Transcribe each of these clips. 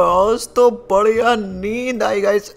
आज तो बढ़िया नींद आई गाइस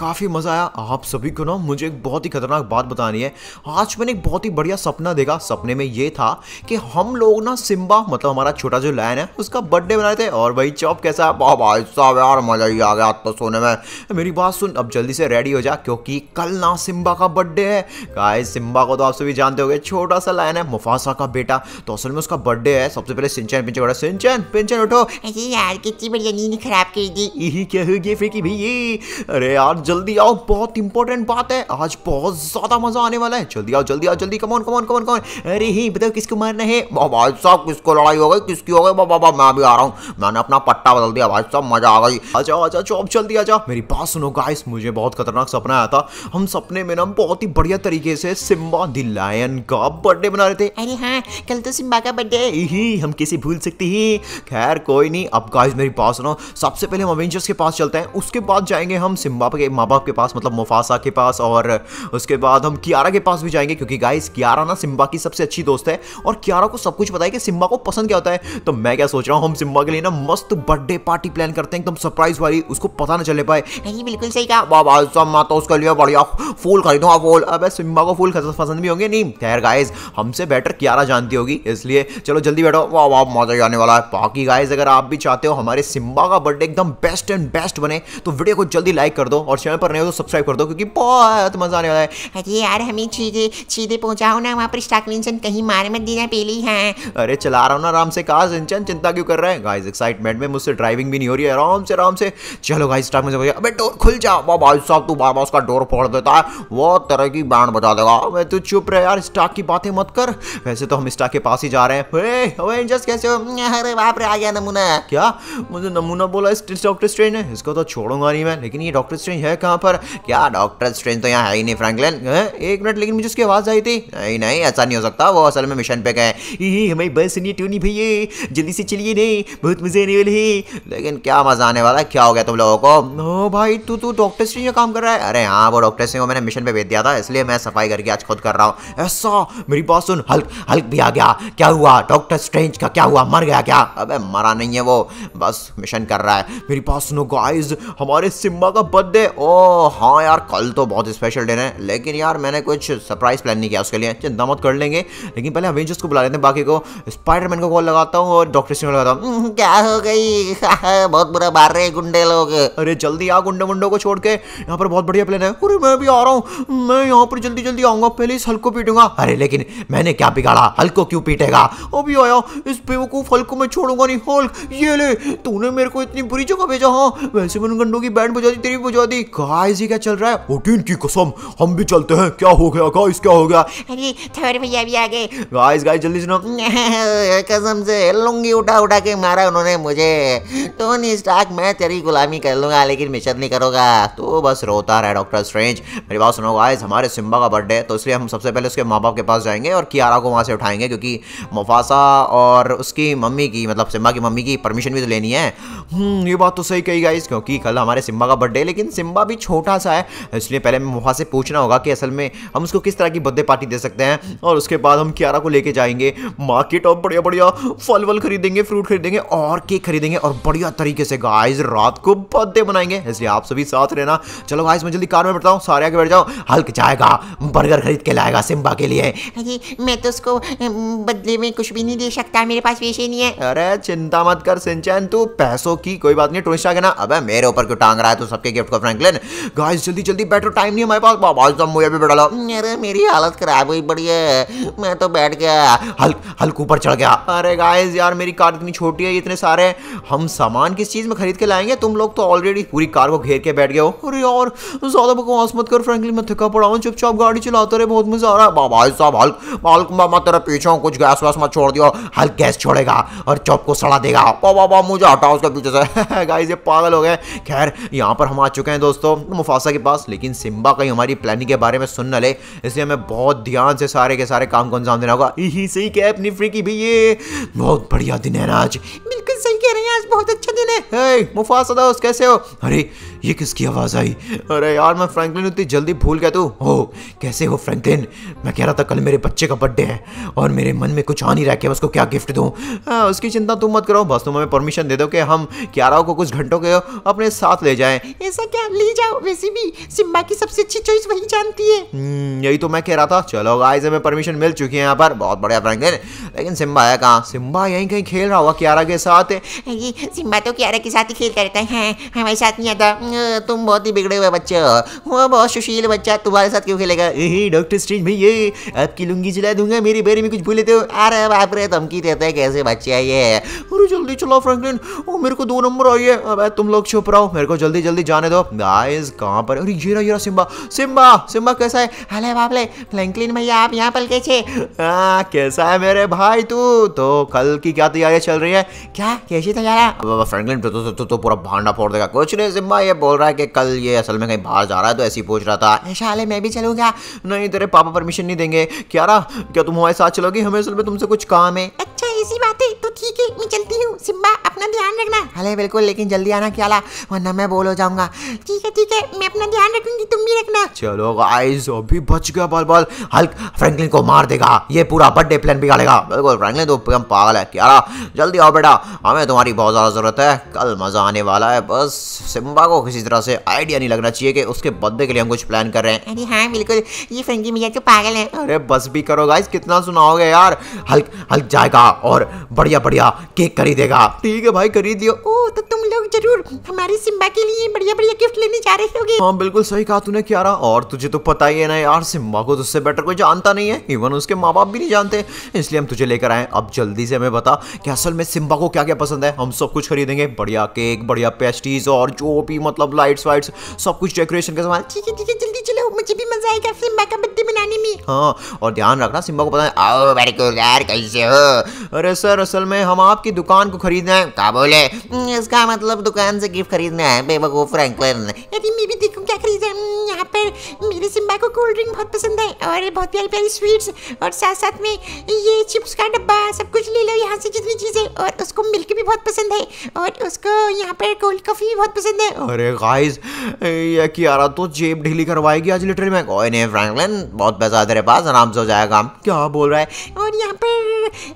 काफ़ी मज़ा आया आप सभी को ना मुझे एक बहुत ही खतरनाक बात बतानी है आज मैंने एक बहुत ही बढ़िया सपना देखा सपने में ये था कि हम लोग ना सिम्बा मतलब हमारा छोटा जो लायन है उसका बर्थडे मनाए थे और भाई चौप कैसा है भाई साहब यार मज़ा ही आ गया तो सोने में मेरी बात सुन अब जल्दी से रेडी हो जा क्योंकि कल ना सिम्बा का बर्थडे है गाइस सिम्बा को तो आप सभी जानते हो छोटा सा लायन है मुफासा का बेटा तो असल में उसका बर्थडे है सबसे पहले सिंचन पिंचन सिंचन पिंचन उठो यार कितनी बढ़िया नींद खराब माफ कीजिए यही क्या हो गया फेंकी भैया अरे यार जल्दी आओ बहुत इंपॉर्टेंट बात है आज बहुत ज्यादा मजा आने वाला है जल्दी आओ जल्दी आओ जल्दी कमोन कमोन कमोन कमोन अरे ही बताओ किसको मारना है भाई साहब किसको लड़ाई हो गई किसकी हो गई बाबा बा, मैं भी आ रहा हूँ मैंने अपना पट्टा बदल दिया भाई साहब मजा आ गई अच्छा अच्छा चौब जल्दी आ मेरी बात सुनो गाइस मुझे बहुत खतरनाक सपना आया था हम सपने में ना बहुत ही बढ़िया तरीके से सिम्बा द लायन का बर्थडे मना रहे थे अरे हाँ कल तो सिम्बा का बर्थडे हम किसी भूल सकते हैं खैर कोई नहीं अब गाइस मेरी बात सुनो सबसे पहले हम अवेंजर्स के पास चलते हैं उसके बाद जाएंगे हम सिम्बा के माँ बाप के पास मतलब मुफासा के पास और उसके बाद हम कियारा के पास भी जाएंगे क्योंकि गाइस कियारा ना सिम्बा की सबसे अच्छी दोस्त है और कियारा को सब कुछ पता है कि सिम्बा को पसंद क्या होता है तो मैं क्या सोच रहा हूँ हम सिम्बा के लिए ना मस्त बर्थडे पार्टी प्लान करते हैं एकदम सरप्राइज वाली उसको पता ना चले पाए नहीं बिल्कुल सही कहा बाबा सब माता तो उसके लिए बढ़िया फूल खरीदो आप हाँ, फूल अब सिम्बा को फूल पसंद भी होंगे नहीं खैर गाइज हमसे बेटर कियारा जानती होगी इसलिए चलो जल्दी बैठो वाह वाह मजा आने वाला है बाकी गाइज अगर आप भी चाहते हो हमारे सिम्बा का बर्थडे बर्थडे एकदम बेस्ट एंड बेस्ट बने तो वीडियो को जल्दी लाइक कर दो और चैनल पर नहीं हो तो सब्सक्राइब कर दो क्योंकि बहुत मजा आने वाला है अरे यार हमें चीज़ें चीज़ें पहुंचाओ ना वहाँ पर स्टाक विंसन कहीं मार मत देना पहली है अरे चला रहा हूँ ना आराम से कहा सिंचन चिंता क्यों कर रहे हैं गाइज एक्साइटमेंट में मुझसे ड्राइविंग भी नहीं हो रही है आराम से आराम से चलो गाइज स्टाक में से अबे डोर खुल जा बाबा साहब तू बाबा उसका डोर फोड़ देता है वो तरह की बैंड बजा देगा मैं तो चुप रहे यार स्टाक की बातें मत कर वैसे तो हम स्टाक के पास ही जा रहे हैं कैसे हो अरे बाप रे आ गया नमूना क्या मुझे नमूना बोला डॉक्टर स्ट्रेंज है इसको तो छोड़ूंगा नहीं मैं लेकिन ये डॉक्टर स्ट्रेंज है कहाँ पर क्या डॉक्टर स्ट्रेंज तो यहाँ है ही नहीं फ्रैंकलिन एक मिनट लेकिन मुझे उसकी आवाज़ आई थी नहीं नहीं ऐसा नहीं हो सकता वो असल में मिशन पे गए हमारी बस ट्यूनी भैया जल्दी से चलिए नहीं बहुत मज़े आने वाले लेकिन क्या मज़ा आने वाला है क्या हो गया तुम लोगों को ओ भाई तू तू डॉक्टर स्ट्रेंज का काम कर रहा है अरे हाँ वो डॉक्टर स्ट्रेंज को मैंने मिशन पर भेज दिया था इसलिए मैं सफाई करके आज खुद कर रहा हूँ ऐसा मेरी बात सुन हल्क हल्क भी आ गया क्या हुआ डॉक्टर स्ट्रेंज का क्या हुआ मर गया क्या अबे मरा नहीं है वो बस मिशन कर रहा है है मेरे पास सुनो गाइस हमारे सिम्बा का बर्थडे ओ हाँ यार कल तो बहुत स्पेशल डे है लेकिन यार मैंने कुछ सरप्राइज प्लान नहीं किया उसके लिए चिंता मत कर लेंगे लेकिन पहले अवेंजर्स को बुला लेते हैं बाकी को स्पाइडरमैन को कॉल लगाता हूँ और डॉक्टर सिंह लगाता हूँ हम्म, हम्म, क्या हो गई बहुत बुरा मार रहे गुंडे लोग अरे जल्दी आ गुंडे मुंडो को छोड़ के यहाँ पर बहुत बढ़िया प्लान है अरे मैं भी आ रहा हूँ मैं यहाँ पर जल्दी जल्दी आऊंगा पहले इस हल्को पीटूंगा अरे लेकिन मैंने क्या बिगाड़ा हल्को क्यों पीटेगा अभी आया इस बेवकूफ हल्को में छोड़ूंगा नहीं हल्क ये ले तूने मेरे को इतनी बुरी जगह भेजा हाँ वैसे मैंने गंडों की बैंड बजा दी तेरी बजा दी गाइस ये क्या चल रहा है ओटीन की कसम हम भी चलते हैं क्या हो गया गाइस क्या हो गया अरे थर्ड भैया भी आ गए गाइस गाइस जल्दी सुनो कसम से लुंगी उठा उठा के मारा उन्होंने मुझे टोनी स्टार्क मैं तेरी गुलामी कर लूंगा लेकिन मिशन नहीं करूंगा तो बस रोता रहा डॉक्टर स्ट्रेंज मेरी बात सुनो गाइस हमारे सिम्बा का बर्थडे तो इसलिए हम सबसे पहले उसके माँ बाप के पास जाएंगे और कियारा को वहाँ से उठाएंगे क्योंकि मुफासा और उसकी मम्मी की मतलब सिम्बा की मम्मी की परमिशन भी तो लेनी है ये बात तो सही कही गाइज क्योंकि कल हमारे सिम्बा का बर्थडे लेकिन सिम्बा भी छोटा सा है इसलिए पहले हमें वहाँ से पूछना होगा कि असल में हम उसको किस तरह की बर्थडे पार्टी दे सकते हैं और उसके बाद हम क्यारा को लेके जाएंगे मार्केट और बढ़िया बढ़िया फल वल खरीदेंगे फ्रूट खरीदेंगे और केक खरीदेंगे और बढ़िया तरीके से गाइज रात को बर्थडे मनाएंगे इसलिए आप सभी साथ रहना चलो गाइज मैं जल्दी कार में बैठता हूँ सारे आगे बैठ जाओ हल्क जाएगा बर्गर खरीद के लाएगा सिम्बा के लिए मैं तो उसको बदले में कुछ भी नहीं दे सकता मेरे पास पैसे नहीं है अरे चिंता मत कर सिंचन तू पैसों की कोई बात नहीं टोनी स्टार्क ना अब मेरे ऊपर क्यों टांग रहा है तो सबके गिफ्ट को फ्रेंकलिन गाइस जल्दी जल्दी बैठो टाइम नहीं हमारे पास बाबा तुम मुझे भी बैठा लो हम्म, अरे मेरी हालत खराब हुई बड़ी है मैं तो बैठ गया हल्क हल्क ऊपर चढ़ गया अरे गाइस यार मेरी कार इतनी छोटी है इतने सारे हम सामान किस चीज़ में खरीद के लाएंगे तुम लोग तो ऑलरेडी पूरी कार को घेर के बैठ गए हो अरे और ज़्यादा बकवास मत कर फ्रैंकलिन मैं थका पड़ा हूँ चुपचाप गाड़ी चलाते रहे बहुत मज़ा आ रहा है बाबा साहब हल्क हल्क मामा तेरा पीछे कुछ गैस वैस मत छोड़ दियो हल्क गैस छोड़ेगा और चौप को सड़ा देगा बाबा मुझे हटाओ उसके पीछे से है गाइस ये पागल हो गए खैर यहाँ पर हम आ चुके हैं दोस्तों मुफासा के पास लेकिन सिम्बा कहीं हमारी प्लानिंग के बारे में सुन न ले इसलिए हमें बहुत ध्यान से सारे के सारे काम को अंजाम देना होगा यही सही क्या अपनी फ्री की भी ये बहुत बढ़िया दिन है आज बिल्कुल बहुत अच्छा दिन है मुफासा दोस्त कैसे हो अरे ये किसकी आवाज़ आई अरे यार मैं फ्रैंकलिन उतनी जल्दी भूल गया तू तो। हो कैसे हो फ्रैंकलिन मैं कह रहा था कल मेरे बच्चे का बर्थडे है और मेरे मन में कुछ आ नहीं रहा कि उसको क्या गिफ्ट दूँ उसकी चिंता तुम मत करो बस तुम हमें परमिशन दे दो कि हम क्यारा को कुछ घंटों के अपने साथ ले जाए ऐसा क्या ले जाओ वैसे भी सिम्बा की सबसे अच्छी चॉइस वही जानती है हम्म, यही तो मैं कह रहा था चलो गाइस हमें परमिशन मिल चुकी है यहाँ पर बहुत बढ़िया फ्रैंकलिन लेकिन सिम्बा है कहाँ सिम्बा यहीं कहीं खेल रहा हुआ क्यारा के साथ सिम्बा तो क्यारा के साथ ही खेल करता है हमारे साथ नहीं आता तुम बहुत ही बिगड़े हुए बच्चे हो वो बहुत सुशील बच्चा तुम्हारे साथ क्यों खेलेगा डॉक्टर स्ट्रेंज ये आपकी लुंगी जला दूंगा मेरे बारे में कुछ भूले तो अरे बाप रे धमकी देता है कैसे बच्चे आई है अरे जल्दी चलो फ्रैंकलिन ओ मेरे को दो नंबर आई है अबे तुम लोग छुप रहो मेरे को जल्दी जल्दी जाने दो गाइस कहां पर अरे येरा येरा सिम्बा सिम्बा सिम्बा कैसा है हेलो बाप रे फ्रैंकलिन भैया आप यहाँ पर कैसे हाँ, कैसा है मेरे भाई तू तो कल की क्या तैयारी चल रही है क्या कैसी तैयारी फ्रैंकलिन तो, तो, तो, तो, तो पूरा भांडा फोड़ देगा कुछ नहीं जिम्मा ये बोल रहा है कि कल ये असल में कहीं बाहर जा रहा है तो ऐसी पूछ रहा था शाले मैं भी चलूंगा नहीं तेरे पापा परमिशन नहीं देंगे क्या क्या तुम हमारे साथ चलोगी हमें असल में तुमसे कुछ काम है अच्छा ऐसी बात है तो ठीक है मैं चलती हूँ सिम्बा अपना ध्यान रखना हले बिल्कुल लेकिन जल्दी आना क्या वरना मैं बोल हो जाऊंगा ठीक है ठीक है मैं अपना ध्यान रखूंगी तुम भी रखना चलो गाइस अभी बच गया बॉल बॉल हल्क फ्रैंकलिन को मार देगा ये पूरा बर्थडे प्लान बिगाड़ेगा बिल्कुल फ्रैंकलिन तो पागल है क्या जल्दी आओ बेटा हमें तुम्हारी बहुत ज़्यादा ज़रूरत है कल मज़ा आने वाला है बस सिम्बा को किसी तरह से आइडिया नहीं लगना चाहिए कि उसके बर्थडे के लिए हम कुछ प्लान कर रहे हैं अरे हाँ बिल्कुल ये फंकी मियाँ तो पागल है अरे बस भी करो गाइस कितना सुनाओगे यार हल्क हल्क जाएगा और बढ़िया बढ़िया केक खरीदेगा ठीक है भाई खरीदियो ओ तो तुम लोग जरूर हमारे सिम्बा के लिए बढ़िया बढ़िया गिफ्ट लेने जा रहे होगे हाँ बिल्कुल सही कहा तूने क्या और तुझे तो पता ही है ना यार सिम्बा को तुझसे बेटर कोई जानता नहीं है इवन उसके माँ बाप भी नहीं जानते इसलिए हम तुझे लेकर आए अब जल्दी से हमें बता कि असल में सिम्बा को क्या क्या पसंद है हम सब सब कुछ खरीदेंगे बढ़िया केक बढ़िया पेस्टीज और जो भी मतलब लाइट्स वाइट्स सब कुछ डेकोरेशन का सामान ठीक है ठीक है जल्दी चलो मुझे भी मजा आएगा सिम्बा का बर्थडे मनाने में हाँ और ध्यान रखना सिम्बा को पता है आओ मेरे को यार कैसे हो अरे सर असल में हम आपकी दुकान को खरीदना है क्या बोले हम्म, इसका मतलब दुकान से गिफ्ट खरीदना है बेवकूफ फ्रैंकलिन यदि मैं भी देखूं क्या खरीदा हम्म, यहाँ पर मेरे सिम्बा को कोल्ड ड्रिंक बहुत पसंद है और बहुत प्यारी प्यारी स्वीट्स और साथ साथ में ये चिप्स का डब्बा सब कुछ ले लो यहाँ से जितनी चीज़ें और उसको मिल्क भी बहुत पसंद है है और उसको यहाँ पर कोल्ड कॉफ़ी बहुत पसंद है अरे गाइस ये कियारा तो जेब ढीली करवाएगी आज लिटरली मैं कोई नहीं फ्रैंकलिन बहुत पैसा है तेरे पास आराम से हो जाएगा काम क्या बोल रहा है वो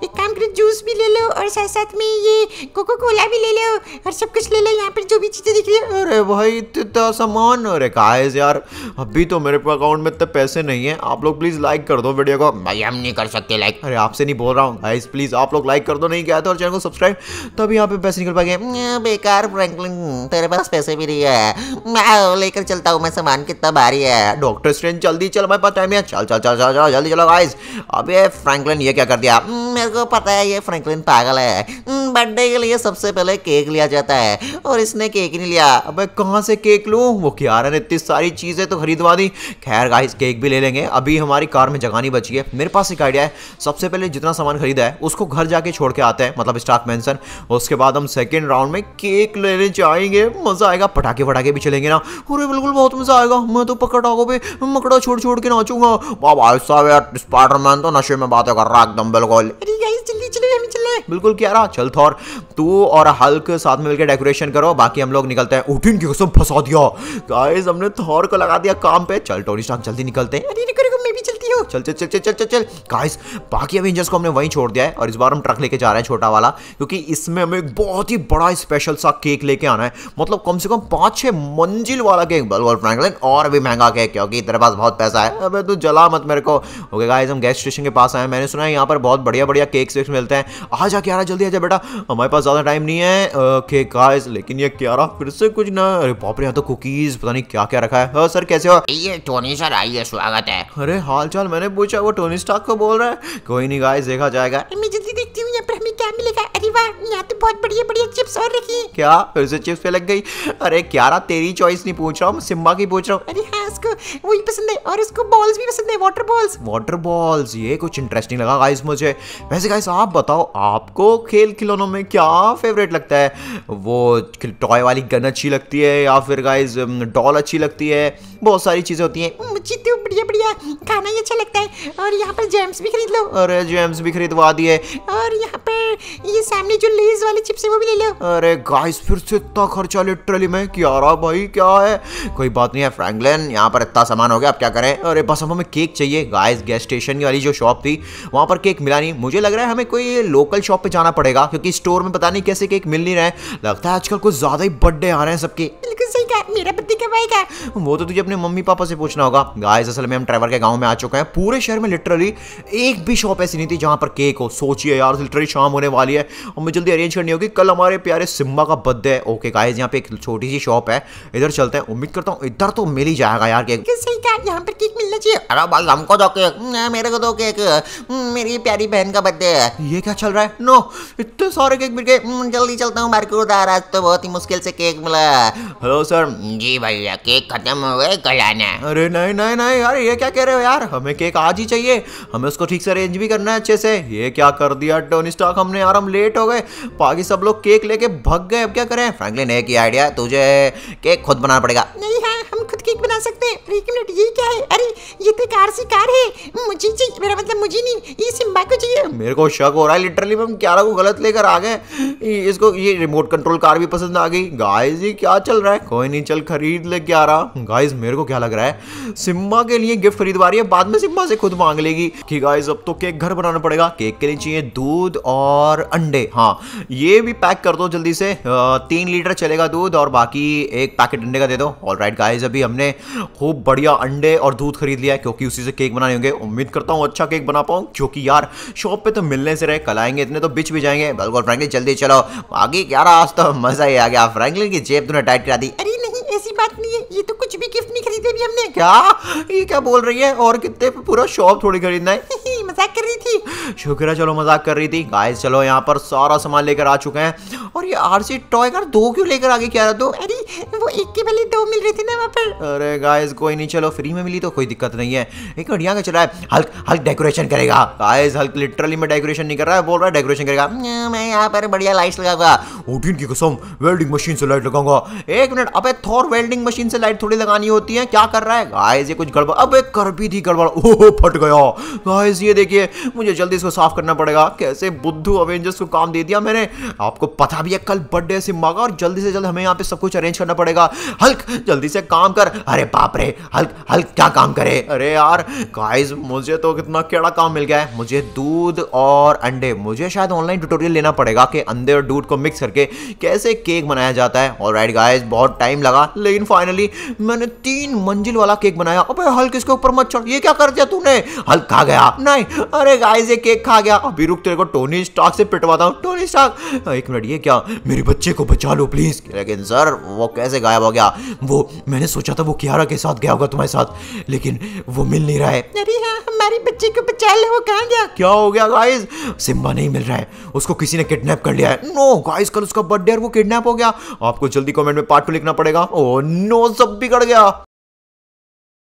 एक काम करो जूस भी ले लो और साथ साथ में ये कोको कोला भी ले लो और सब कुछ ले लो यहाँ पर जो भी चीज़ें दिख रही है अरे भाई इतना सामान अरे गाइस यार अभी तो मेरे अकाउंट में इतने पैसे नहीं है आप लोग प्लीज़ लाइक कर दो वीडियो को भाई हम नहीं कर सकते लाइक अरे आपसे नहीं बोल रहा हूँ गाइस प्लीज़ आप लोग लाइक कर दो नहीं किया था और चैनल को सब्सक्राइब तो अभी यहाँ पे पैसे निकल पाएंगे बेकार फ्रैंकलिन तेरे पास पैसे भी नहीं है मैं लेकर चलता हूँ मैं सामान कितना भारी है डॉक्टर स्ट्रेन जल्दी चल हमारे पास टाइम है चल चल चल चल चल जल्दी चलो गाइस अबे फ्रैंकलिन ये क्या कर दिया मेरे को पता है ये फ्रैंकलिन पागल है बर्थडे हम्म, के लिए सबसे पहले केक लिया जाता है और इसने केक नहीं लिया अब कहाँ से केक लूँ वो रहा है इतनी सारी चीज़ें तो खरीदवा दी खैर गाइस केक भी ले लेंगे अभी हमारी कार में जगह नहीं बची है मेरे पास एक आइडिया है सबसे पहले जितना सामान खरीदा है उसको घर जाके छोड़ के आते हैं मतलब स्टाफ मैंसन उसके बाद हम सेकेंड राउंड में केक लेने जाएंगे मज़ा आएगा पटाखे फटाखे भी चलेंगे ना अरे बिल्कुल बहुत मज़ा आएगा मैं तो पकड़ागों पे मकड़ा छोड़ छोड़ के नाचूंगा बाबा साहब यार स्पाइडरमैन तो नशे में बातें कर रहा एकदम बिल्कुल अरे गाइस जल्दी चलो हमें चलना है बिल्कुल क्यारा चल थॉर तू और हल्क साथ में मिलकर डेकोरेशन करो बाकी हम लोग निकलते हैं उठिन की कसम फंसा दिया गाइस हमने थॉर को लगा दिया काम पे चल टोनी स्टार्क जल्दी निकलते हैं अरे निकल चल चल चल चल चल चल चल गाइस बाकी अवेंजर्स को हमने वहीं छोड़ दिया है और इस बार हम ट्रक लेके जा रहे हैं छोटा वाला क्योंकि इसमें हमें एक बहुत ही बड़ा स्पेशल सा केक लेके आना है मतलब कम से कम पाँच छः मंजिल वाला केक बलवर फ्रैंकलिन और भी महंगा केक क्योंकि तेरे पास बहुत पैसा है अब तू जला मत मेरे को ओके गाइस हम गैस स्टेशन के पास आए मैंने सुना है यहाँ पर बहुत बढ़िया बढ़िया केक्स वेक्स मिलते हैं आ जा क्यारा जल्दी आ जा बेटा हमारे पास ज़्यादा टाइम नहीं है ओके गाइस लेकिन ये क्यारा फिर से कुछ ना अरे बाप रे यहाँ तो कुकीज़ पता नहीं क्या क्या रखा है सर हाँ, कैसे हो ये टोनी सर आइए स्वागत है अरे हाल चाल मैंने पूछा वो टोनी स्टॉक को बोल रहा है कोई नहीं गाइस देखा जाएगा मैं जल्दी देखती हूँ यहाँ पर हमें क्या मिलेगा अरे वाह यहाँ तो बहुत बढ़िया बढ़िया चिप्स और रखी है क्या फिर से चिप्स पे लग गई अरे क्यारा तेरी चॉइस नहीं पूछ रहा हूँ सिम्बा की पूछ रहा हूँ अरे हाँ उसको वही पसंद है और उसको बॉल्स भी पसंद है वाटर बॉल्स वाटर बॉल्स ये कुछ इंटरेस्टिंग लगा गाइस मुझे वैसे गाइस आप बताओ आपको खेल खिलौनों में क्या फेवरेट लगता है वो टॉय वाली गन अच्छी लगती है या फिर गाइस डॉल अच्छी लगती है बहुत सारी चीज़ें होती हैं मुझे तो है खाना ही अच्छा लगता है और यहाँ पर जेम्स भी खरीद लो अरे जेम्स भी खरीदवा दिए और यहाँ पर ये सामने जो लेज वाले चिप्स है वो भी ले लो अरे गाइस फिर से इतना खर्चा लिटरली में क्या रहा भाई क्या है कोई बात नहीं है फ्रैंकलिन यहाँ पर इतना सामान हो गया अब क्या करें अरे बस अब हमें केक चाहिए गाइस गैस स्टेशन की वाली जो शॉप थी वहाँ पर केक मिला नहीं मुझे लग रहा है हमें कोई लोकल शॉप पे जाना पड़ेगा क्योंकि स्टोर में पता नहीं कैसे केक मिल नहीं रहे लगता है आजकल कुछ ज्यादा ही बर्थडे आ रहे हैं सबके बिल्कुल सही कहा मेरा बर्थडे कब आएगा वो तो तुझे अपने मम्मी पापा से पूछना होगा गाइस असल में हम ट्रैवल सेवर के गाँव में आ चुके हैं पूरे शहर में लिटरली एक भी शॉप ऐसी नहीं थी जहाँ पर केक हो सोचिए यार लिटरली शाम होने वाली है हमें जल्दी अरेंज करनी होगी कल हमारे प्यारे सिम्बा का बर्थडे है ओके गाइज यहाँ पे एक छोटी सी शॉप है इधर चलते हैं उम्मीद करता हूँ इधर तो मिल ही जाएगा यार केक यहाँ पर केक मिलना चाहिए अरे बाल हमको दो केक हम्म, मेरे को दो केक हम्म, मेरी प्यारी बहन का बर्थडे है ये क्या चल रहा है नो इतने सारे केक मिल गए हम्म, जल्दी चलता हूँ मार्केट उधर आज तो बहुत ही मुश्किल से केक मिला हेलो सर जी भैया केक खत्म हो गए कल आना अरे नहीं नहीं नहीं यार ये क्या कह रहे हो यार हमें केक आज ही चाहिए हमें उसको ठीक से अरेंज भी करना है अच्छे से ये क्या कर दिया टोनी स्टॉक हमने यार हम लेट हो गए बाकी सब लोग केक लेके भग गए अब क्या करें फ्रैंकलिन एक ही आइडिया तुझे केक खुद बनाना पड़ेगा नहीं हाँ, हम खुद केक बना सकते हैं एक मिनट ये क्या है अरे ये तो कार सी कार है मुझे चाहिए मेरा मतलब मुझे नहीं ये सिम्बा को चाहिए मेरे को शक हो रहा है लिटरली हम को गलत लेकर आ गए इसको ये रिमोट कंट्रोल कार भी पसंद आ गई गाइस ये क्या चल रहा है कोई नहीं चल खरीद ले गाइस मेरे को क्या लग रहा है सिम्बा के लिए गिफ्ट गिफ्ट खरीदवा रही है बाद में सिम्बा से खुद मांग लेगी कि गाइस अब तो केक घर बनाना पड़ेगा केक के लिए चाहिए दूध और अंडे हाँ ये भी पैक कर दो जल्दी से तीन लीटर चलेगा दूध और बाकी एक पैकेट अंडे का दे दो ऑल राइट गाइज अभी हमने खूब बढ़िया अंडे और दूध खरीद लिया क्योंकि उसी से केक बनाने होंगे उम्मीद करता हूँ अच्छा केक बना पाऊँ क्योंकि यार शॉप पे तो मिलने से रहे कल आएंगे इतने तो बिच भी जाएंगे बिल्कुल फ्रैंकलिन जल्दी चलो बाकी ग्यारह आज तो मजा ही आ गया फ्रैंकलिन की जेब तुमने टाइट करा दी अरे ऐसी बात नहीं है ये तो कुछ भी गिफ्ट नहीं खरीदे भी हमने क्या ये क्या बोल रही है और कितने पूरा शॉप थोड़ी खरीदना है मजाक कर रही थी शुक्रिया चलो मजाक कर रही थी गाइस चलो यहाँ पर सारा सामान लेकर आ चुके हैं और ये आरसी टॉय कार दो क्यों लेकर आगे क्या रहा दो अरे वो एक के पहले दो मिल रही थी ना वहाँ पर अरे गाइस कोई नहीं चलो फ्री में मिली तो कोई दिक्कत नहीं है एक मिनट यहाँ का चला है हल्क हल्क डेकोरेशन करेगा गाइस हल्क लिटरली में डेकोरेशन नहीं कर रहा है बोल रहा है डेकोरेशन करेगा hmm, मैं यहाँ पर बढ़िया लाइट लगाऊंगा ओटीन की कसम वेल्डिंग मशीन से लाइट लगाऊंगा एक मिनट अब थॉर वेल्डिंग मशीन से लाइट थोड़ी लगानी होती है क्या कर रहा है गाइस ये कुछ गड़बड़ अबे कर भी थी गड़बड़ ओहो फट गया गाइस ये देखिए मुझे जल्दी इसको साफ करना पड़ेगा कैसे बुद्धू अवेंजर्स को काम दे दिया मैंने आपको पता भी है कल बर्थडे से मांगा और जल्दी से जल्द हमें यहाँ पे सब कुछ अरेंज करना पड़ेगा हल्क जल्दी से काम कर अरे बाप रे हल्क हल्क क्या काम करे अरे यार गाइस मुझे तो कितना केड़ा काम मिल गया है मुझे दूध और अंडे मुझे शायद ऑनलाइन ट्यूटोरियल लेना पड़ेगा कि अंडे और दूध को मिक्स करके कैसे केक बनाया जाता है और राइट गाइज बहुत टाइम लगा लेकिन फाइनली मैंने तीन मंजिल वाला केक बनाया अबे हल्क इसके ऊपर मत चढ़ ये क्या कर दिया तूने हल्क खा गया नहीं अरे गाइस ये केक खा गया अभी रुक तेरे को टोनी स्टॉक से पिटवाता हूँ टोनी स्टॉक हाँ, एक मिनट ये क्या मेरे बच्चे को बचा लो प्लीज लेकिन सर वो कैसे गायब हो गया वो मैंने सोचा था वो कियारा के साथ गया होगा तुम्हारे साथ लेकिन वो मिल नहीं रहा है अरे हाँ हमारे बच्चे को बचा लो कहाँ गया क्या हो गया गाइस सिम्बा नहीं मिल रहा है उसको किसी ने किडनैप कर लिया है नो गाइस कल उसका बर्थडे और वो किडनैप हो गया आपको जल्दी कमेंट में पार्ट टू लिखना पड़ेगा ओ oh, नो सब बिगड़ गया